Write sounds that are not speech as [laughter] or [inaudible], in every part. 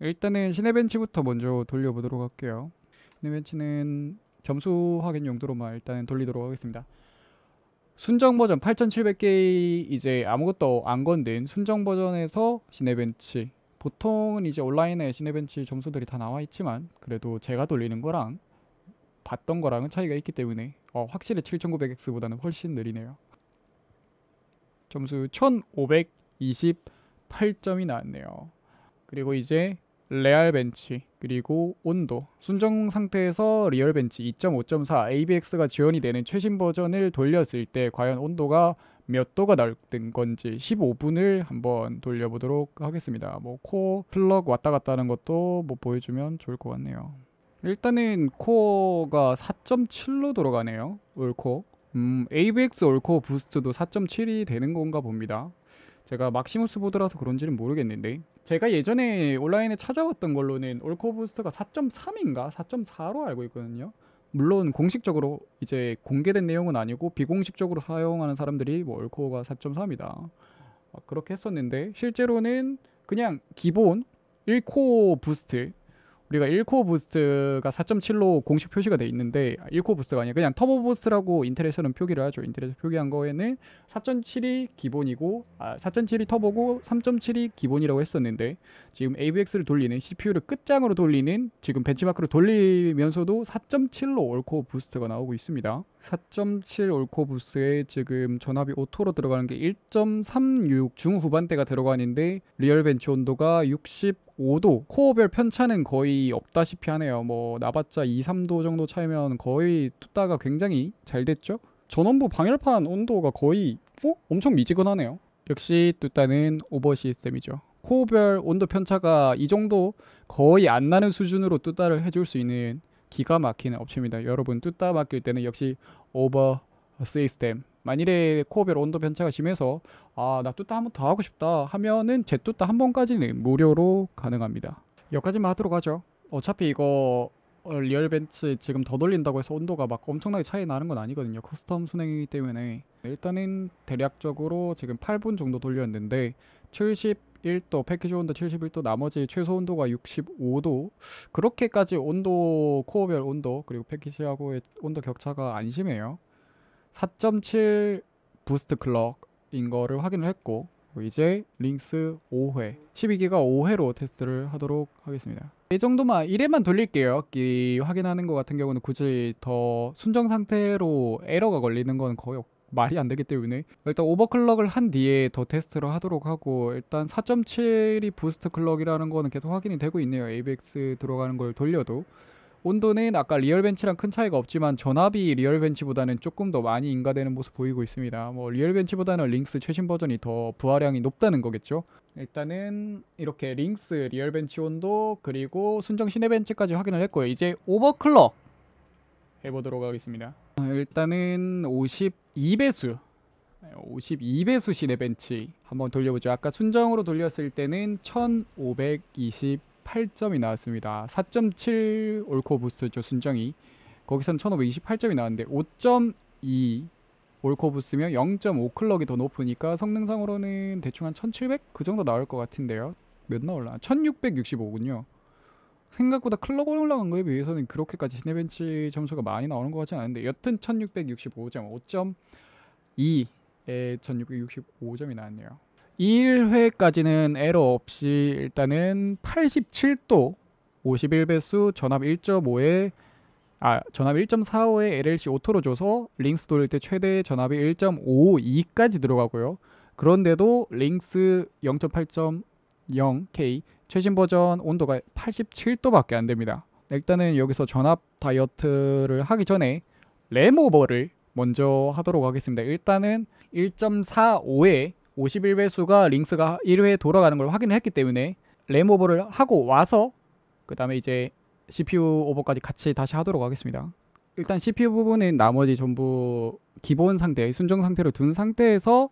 일단은 시네 벤치부터 먼저 돌려보도록 할게요. 시네 벤치는 점수 확인 용도로만 일단 돌리도록 하겠습니다. 순정 버전 8700개 이제 아무것도 안 건든 순정 버전에서 시네 벤치 보통은 이제 온라인에 시네 벤치 점수들이 다 나와 있지만 그래도 제가 돌리는 거랑 봤던 거랑은 차이가 있기 때문에 어, 확실히 7900X보다는 훨씬 느리네요. 점수 1528점이 나왔네요. 그리고 이제 레알 벤치 그리고 온도 순정 상태에서 리얼 벤치 2.5.4 ABX가 지원이 되는 최신 버전을 돌렸을 때 과연 온도가 몇 도가 나왔 건지 15분을 한번 돌려보도록 하겠습니다. 뭐 코어 플럭 왔다 갔다 하는 것도 뭐 보여주면 좋을 것 같네요. 일단은 코어가 4.7로 돌아가네요. 올코어. 음, ABX 올코어 부스트도 4.7이 되는 건가 봅니다. 제가 막시무스 보드라서 그런지는 모르겠는데 제가 예전에 온라인에 찾아왔던 걸로는 올코 부스트가 4.3인가 4.4로 알고 있거든요. 물론 공식적으로 이제 공개된 내용은 아니고 비공식적으로 사용하는 사람들이 뭐 올코가 어 4.3이다. 그렇게 했었는데 실제로는 그냥 기본 1코 부스트 우리가 1코어 부스트가 4.7로 공식 표시가 돼 있는데 1코어 아, 부스트가 아니라 그냥 터보 부스트라고 인텔에서는 표기를 하죠. 인텔에서 표기한 거에는 4.7이 기본이고 아, 4.7이 터보고 3.7이 기본이라고 했었는데 지금 AVX를 돌리는 CPU를 끝장으로 돌리는 지금 벤치마크를 돌리면서도 4.7로 올코어 부스트가 나오고 있습니다. 4.7 올코어 부스트에 지금 전압이 오토로 들어가는 게 1.36 중후반대가 들어가는데 리얼 벤치 온도가 60 5도 코어별 편차는 거의 없다시피 하네요 뭐 나봤자 2, 3도 정도 차이면 거의 뚜따가 굉장히 잘 됐죠 전원부 방열판 온도가 거의 어? 엄청 미지근하네요 역시 뚜따는 오버 시스템이죠 코어별 온도 편차가 이 정도 거의 안 나는 수준으로 뚜따를 해줄 수 있는 기가 막히는 업체입니다 여러분 뚜따 맡길 때는 역시 오버 시스템 만일에 코어별 온도 변차가 심해서 아 나 뚜따 한 번 더 하고 싶다 하면은 제 뚜따 한 번까지는 네, 무료로 가능합니다 여기까지만 하도록 하죠 어차피 이거 리얼 벤츠 지금 더 돌린다고 해서 온도가 막 엄청나게 차이 나는 건 아니거든요 커스텀 순행이기 때문에 일단은 대략적으로 지금 8분 정도 돌렸는데 71도 패키지 온도 71도 나머지 최소 온도가 65도 그렇게까지 온도 코어별 온도 그리고 패키지하고의 온도 격차가 안 심해요 4.7 부스트 클럭인 거를 확인을 했고 이제 링스 5회 12기가 5회로 테스트를 하도록 하겠습니다 이 정도만 1회만 돌릴게요 이 확인하는 거 같은 경우는 굳이 더 순정 상태로 에러가 걸리는 건 거의 없 말이 안 되기 때문에 일단 오버클럭을 한 뒤에 더 테스트를 하도록 하고 일단 4.7이 부스트 클럭이라는 거는 계속 확인이 되고 있네요 ABX 들어가는 걸 돌려도 온도는 아까 리얼벤치랑 큰 차이가 없지만 전압이 리얼벤치보다는 조금 더 많이 인가되는 모습 보이고 있습니다. 뭐 리얼벤치보다는 링스 최신 버전이 더 부하량이 높다는 거겠죠. 일단은 이렇게 링스 리얼벤치 온도 그리고 순정 시내벤치까지 확인을 했고요. 이제 오버클럭 해보도록 하겠습니다. 어, 일단은 52배수 52배수 시내벤치 한번 돌려보죠. 아까 순정으로 돌렸을 때는 1520 8점이 나왔습니다. 4.7 올코 부스트죠 순정이 거기서는 1528점이 나왔는데 5.2 올코 부스며 0.5 클럭이 더 높으니까 성능상으로는 대충 한 1700 그 정도 나올 것 같은데요. 몇 나올라? 1665군요. 생각보다 클럭 올라간 거에 비해서는 그렇게까지 시네벤치 점수가 많이 나오는 것 같진 않은데 여튼 1665점 5.2에 1665점이 나왔네요. 1회까지는 에러 없이 일단은 87도 51배수 전압 1.5에 아 전압 1.45에 LLC 오토로 줘서 링스 돌릴 때 최대 전압이 1.52까지 들어가고요. 그런데도 링스 0.8.0K 최신 버전 온도가 87도밖에 안 됩니다. 일단은 여기서 전압 다이어트를 하기 전에 램오버를 먼저 하도록 하겠습니다. 일단은 1.45에 51배수가 링스가 1회 돌아가는 걸 확인을 했기 때문에 램 오버를 하고 와서 그 다음에 이제 CPU 오버까지 같이 다시 하도록 하겠습니다. 일단 CPU 부분은 나머지 전부 기본 상태, 순정 상태로 둔 상태에서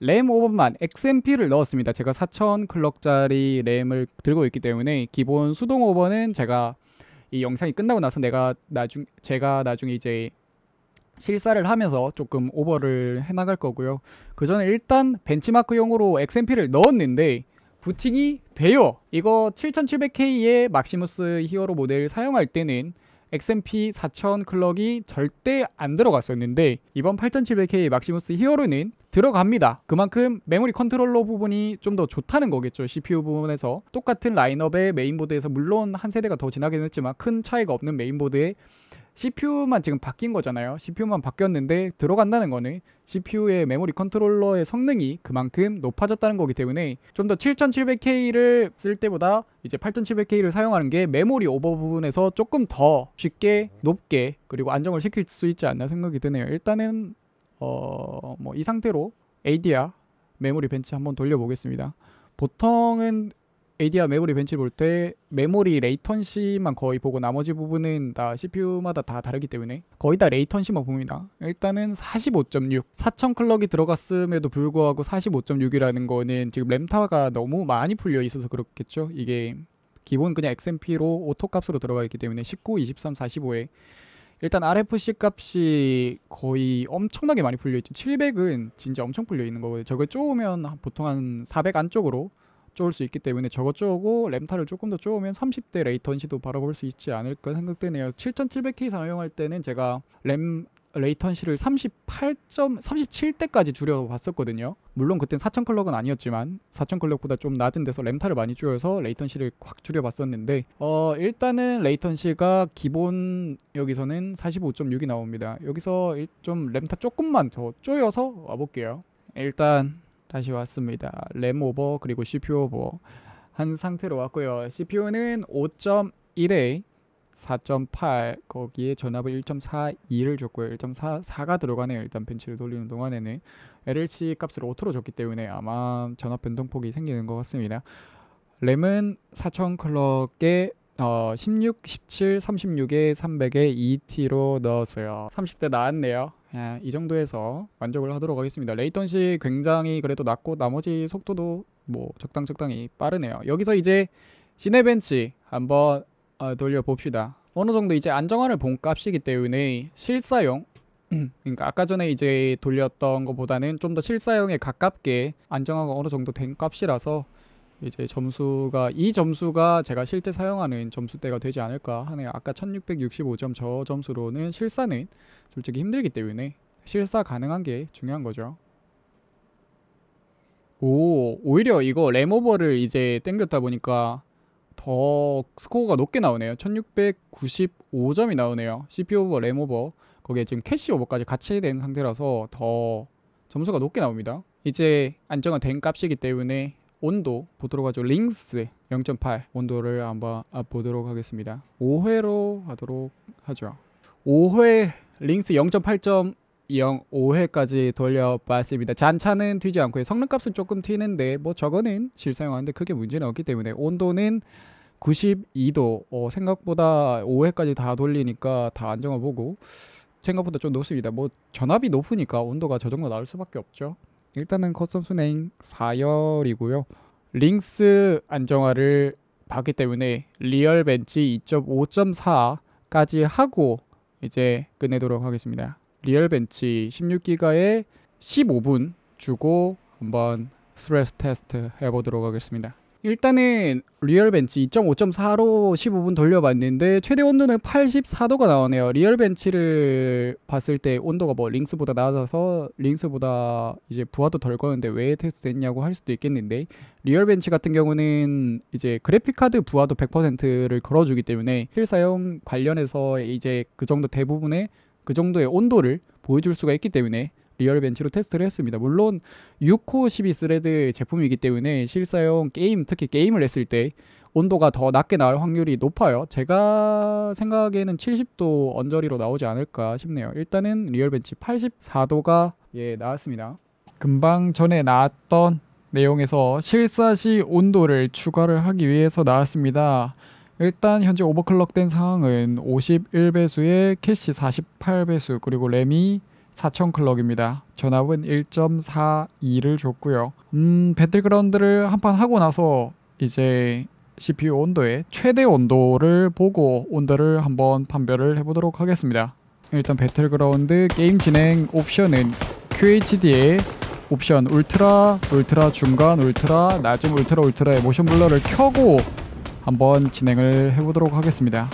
램 오버만 XMP를 넣었습니다. 제가 4000 클럭짜리 램을 들고 있기 때문에 기본 수동 오버는 제가 이 영상이 끝나고 나서 내가 나중 제가 나중에 이제 실사를 하면서 조금 오버를 해나갈 거고요. 그 전에 일단 벤치마크용으로 XMP를 넣었는데 부팅이 돼요. 이거 7700K의 막시무스 히어로 모델 사용할 때는 XMP 4000 클럭이 절대 안 들어갔었는데 이번 8700K 막시무스 히어로는 들어갑니다. 그만큼 메모리 컨트롤러 부분이 좀 더 좋다는 거겠죠. CPU 부분에서 똑같은 라인업의 메인보드에서 물론 한 세대가 더 지나긴 했지만 큰 차이가 없는 메인보드에 CPU만 지금 바뀐 거잖아요. CPU만 바뀌었는데 들어간다는 거는 CPU의 메모리 컨트롤러의 성능이 그만큼 높아졌다는 거기 때문에 좀 더 7700K를 쓸 때보다 이제 8700K를 사용하는 게 메모리 오버 부분에서 조금 더 쉽게 높게 그리고 안정을 시킬 수 있지 않나 생각이 드네요. 일단은 어 뭐 이 상태로 ADR 메모리 벤치 한번 돌려보겠습니다. 보통은 AD와 메모리 벤치를 볼때 메모리 레이턴시만 거의 보고 나머지 부분은 다 CPU마다 다 다르기 때문에 거의 다 레이턴시만 봅니다. 일단은 45.6, 4000 클럭이 들어갔음에도 불구하고 45.6이라는 거는 지금 램타가 너무 많이 풀려 있어서 그렇겠죠. 이게 기본 그냥 XMP로 오토값으로 들어가 있기 때문에 19, 23, 45에 일단 RFC 값이 거의 엄청나게 많이 풀려있죠. 700은 진짜 엄청 풀려있는 거거든요. 저걸 쪼으면 보통 한 400 안쪽으로 쪼을 수 있기 때문에 저거 쪼고 램타를 조금 더 쪼으면 30대 레이턴시도 바라볼 수 있지 않을까 생각되네요. 7700K 사용할 때는 제가 램 레이턴시를 38점, 37대까지 줄여봤었거든요. 물론 그땐 4000클럭은 아니었지만 4000클럭보다 좀 낮은 데서 램타를 많이 줄여서 레이턴시를 확 줄여봤었는데 어 일단은 레이턴시가 기본 여기서는 45.6이 나옵니다. 여기서 좀 램타 조금만 더 쪼여서 와볼게요. 일단 다시 왔습니다. 램 오버 그리고 CPU 오버 한 상태로 왔고요. CPU는 5.1에 4.8 거기에 전압을 1.42를 줬고요. 1.44가 들어가네요. 일단 벤치를 돌리는 동안에는 l l c 값을 5로 줬기 때문에 아마 전압 변동폭이 생기는 것 같습니다. 램은 4000 클럭에 어, 16, 17, 36에 300에 2T로 넣었어요. 30대 나왔네요. 예, 이 정도에서 만족을 하도록 하겠습니다. 레이턴시 굉장히 그래도 낮고 나머지 속도도 뭐 적당 적당히 빠르네요. 여기서 이제 시네벤치 한번 어, 돌려봅시다. 어느 정도 이제 안정화를 본 값이기 때문에 실사용 [clears throat] 그러니까 아까 전에 이제 돌렸던 것보다는 좀 더 실사용에 가깝게 안정화가 어느 정도 된 값이라서 이제 점수가 이 점수가 제가 실제 사용하는 점수대가 되지 않을까 하네요. 아까 1665점 저 점수로는 실사는 솔직히 힘들기 때문에 실사 가능한 게 중요한 거죠. 오, 오히려 이거 레모버를 이제 땡겼다 보니까 더 스코어가 높게 나오네요. 1695점이 나오네요. CPU 오버, 램 오버, 거기에 지금 캐시 오버까지 같이 된 상태라서 더 점수가 높게 나옵니다. 이제 안정화된 값이기 때문에 온도 보도록 하죠. 링스 0.8 온도를 한번 보도록 하겠습니다. 5회로 하도록 하죠. 5회 링스 0.8.05회까지 돌려봤습니다. 잔차는 튀지 않고요. 성능값은 조금 튀는데 뭐 저거는 실사용하는데 크게 문제는 없기 때문에 온도는 92도 어, 생각보다 5회까지 다 돌리니까 다 안정화 보고 생각보다 좀 높습니다. 뭐 전압이 높으니까 온도가 저 정도 나올 수밖에 없죠. 일단은 커스텀 순행 4열이고요. 링스 안정화를 받기 때문에 리얼 벤치 2.5.4까지 하고 이제 끝내도록 하겠습니다. 리얼 벤치 16기가에 15분 주고 한번 스트레스 테스트 해보도록 하겠습니다. 일단은 리얼벤치 2.5.4로 15분 돌려봤는데 최대 온도는 84도가 나오네요. 리얼벤치를 봤을 때 온도가 뭐 링스보다 낮아서 링스보다 이제 부하도 덜 거는데 왜테스트됐냐고할 수도 있겠는데 리얼벤치 같은 경우는 이제 그래픽카드 부하도 100%를 걸어주기 때문에 힐 사용 관련해서 이제 그 정도 대부분의 그 정도의 온도를 보여줄 수가 있기 때문에 리얼 벤치로 테스트를 했습니다. 물론 6호 12스레드 제품이기 때문에 실사용 게임, 특히 게임을 했을 때 온도가 더 낮게 나올 확률이 높아요. 제가 생각에는 70도 언저리로 나오지 않을까 싶네요. 일단은 리얼벤치 84도가 예 나왔습니다. 금방 전에 나왔던 내용에서 실사시 온도를 추가를 하기 위해서 나왔습니다. 일단 현재 오버클럭된 상황은 51배수에 캐시 48배수 그리고 램이 4000클럭입니다 전압은 1.42를 줬고요. 음, 배틀그라운드를 한판 하고 나서 이제 CPU 온도의 최대 온도를 보고 온도를 한번 판별을 해보도록 하겠습니다. 일단 배틀그라운드 게임 진행 옵션은 QHD의 옵션 울트라, 울트라 중간, 울트라, 낮은 울트라, 울트라의 모션 블러를 켜고 한번 진행을 해보도록 하겠습니다.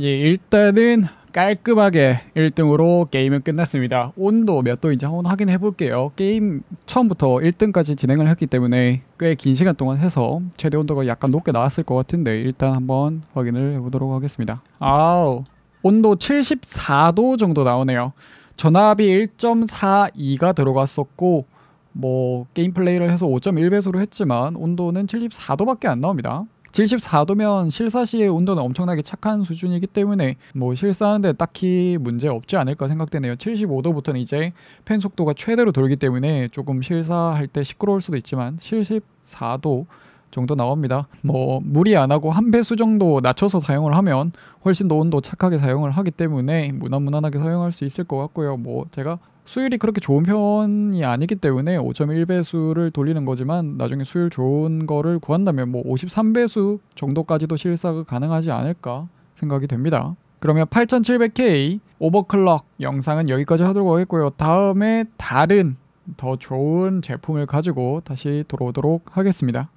예, 일단은 깔끔하게 1등으로 게임은 끝났습니다. 온도 몇 도인지 한번 확인해 볼게요. 게임 처음부터 1등까지 진행을 했기 때문에 꽤 긴 시간 동안 해서 최대 온도가 약간 높게 나왔을 것 같은데 일단 한번 확인을 해보도록 하겠습니다. 아우 온도 74도 정도 나오네요. 전압이 1.42가 들어갔었고 뭐 게임 플레이를 해서 5.1배수로 했지만 온도는 74도밖에 안 나옵니다. 74도면 실사 시의 온도는 엄청나게 착한 수준이기 때문에 뭐 실사하는데 딱히 문제 없지 않을까 생각되네요. 75도부터는 이제 팬 속도가 최대로 돌기 때문에 조금 실사할 때 시끄러울 수도 있지만 74도 정도 나옵니다. 뭐 무리 안 하고 한 배수 정도 낮춰서 사용을 하면 훨씬 더 온도 착하게 사용을 하기 때문에 무난무난하게 사용할 수 있을 것 같고요. 뭐 제가 수율이 그렇게 좋은 편이 아니기 때문에 5.1배수를 돌리는 거지만 나중에 수율 좋은 거를 구한다면 뭐 53배수 정도까지도 실사가 가능하지 않을까 생각이 됩니다. 그러면 8700K 오버클럭 영상은 여기까지 하도록 하겠고요. 다음에 다른 더 좋은 제품을 가지고 다시 돌아오도록 하겠습니다.